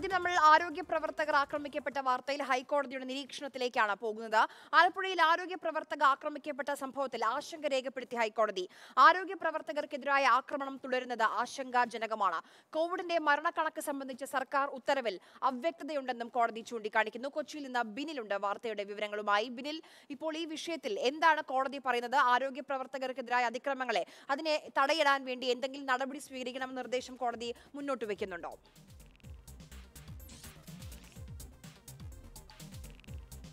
ആദ്യം നമ്മൾ ആരോഗ്യ പ്രവർത്തകർ ആക്രമിക്കപ്പെട്ട വാർത്തയിൽ ഹൈക്കോടതിയുടെ നിരീക്ഷണത്തിലേക്കാണ് പോകുന്നത് ആലപ്പുഴയിൽ ആരോഗ്യ പ്രവർത്തക ആക്രമിക്കപ്പെട്ട സംഭവത്തിൽ ആശങ്ക രേഖപ്പെടുത്തി ഹൈക്കോടതി ആരോഗ്യ പ്രവർത്തകർക്കെതിരായ ആക്രമണം തുടരുന്നത് ആശങ്കാജനകമാണ് കോവിഡിന്റെ മരണക്കണക്ക് സംബന്ധിച്ച സർക്കാർ ഉത്തരവിൽ അവ്യക്തതയുണ്ടെന്നും കോടതി ചൂണ്ടിക്കാണിക്കുന്നു കൊച്ചിയിൽ നിന്ന് ബിനിലുണ്ട് വാർത്തയുടെ വിവരങ്ങളുമായി ബിനിൽ ഇപ്പോൾ ഈ വിഷയത്തിൽ എന്താണ് കോടതി പറയുന്നത് ആരോഗ്യ പ്രവർത്തകർക്കെതിരായ അതിക്രമങ്ങളെ അതിനെ തടയിടാൻ വേണ്ടി എന്തെങ്കിലും നടപടി സ്വീകരിക്കണമെന്ന് നിർദ്ദേശം കോടതി മുന്നോട്ട് വയ്ക്കുന്നുണ്ടോ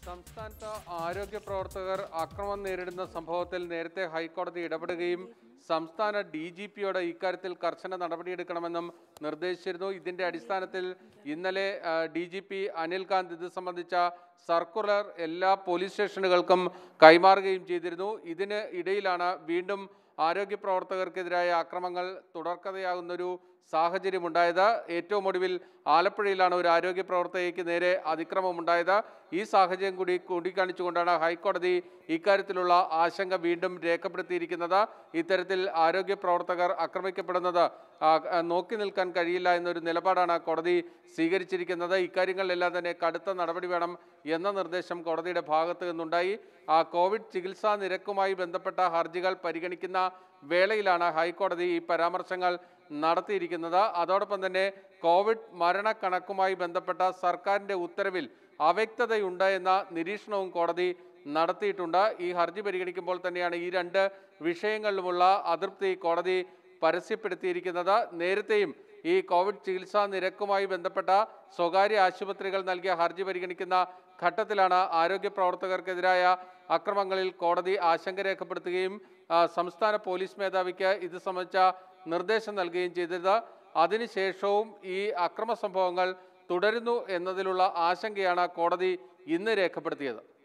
സംസ്ഥാനത്ത് ആരോഗ്യ പ്രവർത്തകർ അക്രമം നേരിടുന്ന സംഭവത്തിൽ നേരത്തെ ഹൈക്കോടതി ഇടപെടുകയും സംസ്ഥാന ഡി ജി പിയോട് ഇക്കാര്യത്തിൽ കർശന നടപടിയെടുക്കണമെന്നും നിർദ്ദേശിച്ചിരുന്നു ഇതിന്റെ അടിസ്ഥാനത്തിൽ ഇന്നലെ ഡി ജി പി അനിൽകാന്ത് ഇത് സംബന്ധിച്ച സർക്കുലർ എല്ലാ പോലീസ് സ്റ്റേഷനുകൾക്കും കൈമാറുകയും ചെയ്തിരുന്നു ഇതിന് ഇടയിലാണ് വീണ്ടും ആരോഗ്യ പ്രവർത്തകർക്കെതിരായ അക്രമങ്ങൾ തുടർക്കഥയാകുന്നൊരു സാഹചര്യമുണ്ടായത് ഏറ്റവും ഒടുവിൽ ആലപ്പുഴയിലാണ് ഒരു ആരോഗ്യ പ്രവർത്തകയ്ക്ക് നേരെ അതിക്രമമുണ്ടായത് ഈ സാഹചര്യം കൂടി കൂടിക്കാണിച്ചുകൊണ്ടാണ് ഹൈക്കോടതി ഇക്കാര്യത്തിലുള്ള ആശങ്ക വീണ്ടും രേഖപ്പെടുത്തിയിരിക്കുന്നത് ഇത്തരത്തിൽ ആരോഗ്യ പ്രവർത്തകർ ആക്രമിക്കപ്പെടുന്നത് നോക്കി നിൽക്കാൻ കഴിയില്ല എന്നൊരു നിലപാടാണ് കോടതി സ്വീകരിച്ചിരിക്കുന്നത് ഇക്കാര്യങ്ങളിലെല്ലാം തന്നെ കടുത്ത നടപടി വേണം എന്ന നിർദ്ദേശം കോടതിയുടെ ഭാഗത്തു നിന്നുണ്ടായി കോവിഡ് ചികിത്സാ നിരക്കുമായി ബന്ധപ്പെട്ട ഹർജികൾ പരിഗണിക്കുന്ന വേളയിലാണ് ഹൈക്കോടതി ഈ പരാമർശങ്ങൾ നടത്തിയിരിക്കുന്നത് അതോടൊപ്പം തന്നെ കോവിഡ് മരണക്കണക്കുമായി ബന്ധപ്പെട്ട സർക്കാരിൻ്റെ ഉത്തരവിൽ അവ്യക്തതയുണ്ട് എന്ന നിരീക്ഷണവും കോടതി നടത്തിയിട്ടുണ്ട് ഈ ഹർജി പരിഗണിക്കുമ്പോൾ തന്നെയാണ് ഈ രണ്ട് വിഷയങ്ങളിലുമുള്ള അതൃപ്തി കോടതി പരസ്യപ്പെടുത്തിയിരിക്കുന്നത് നേരത്തെയും ഈ കോവിഡ് ചികിത്സാ നിരക്കുമായി ബന്ധപ്പെട്ട സ്വകാര്യ ആശുപത്രികൾ നൽകിയ ഹർജി പരിഗണിക്കുന്ന ഘട്ടത്തിലാണ് ആരോഗ്യ പ്രവർത്തകർക്കെതിരായ അക്രമങ്ങളിൽ കോടതി ആശങ്ക രേഖപ്പെടുത്തുകയും സംസ്ഥാന പോലീസ് മേധാവിക്ക് ഇത് സംബന്ധിച്ച നിർദ്ദേശം നൽകുകയും ചെയ്തത് അതിനുശേഷവും ഈ അക്രമ സംഭവങ്ങൾ തുടരുന്നു എന്നതിലുള്ള ആശങ്കയാണ് കോടതി ഇന്ന് രേഖപ്പെടുത്തിയത്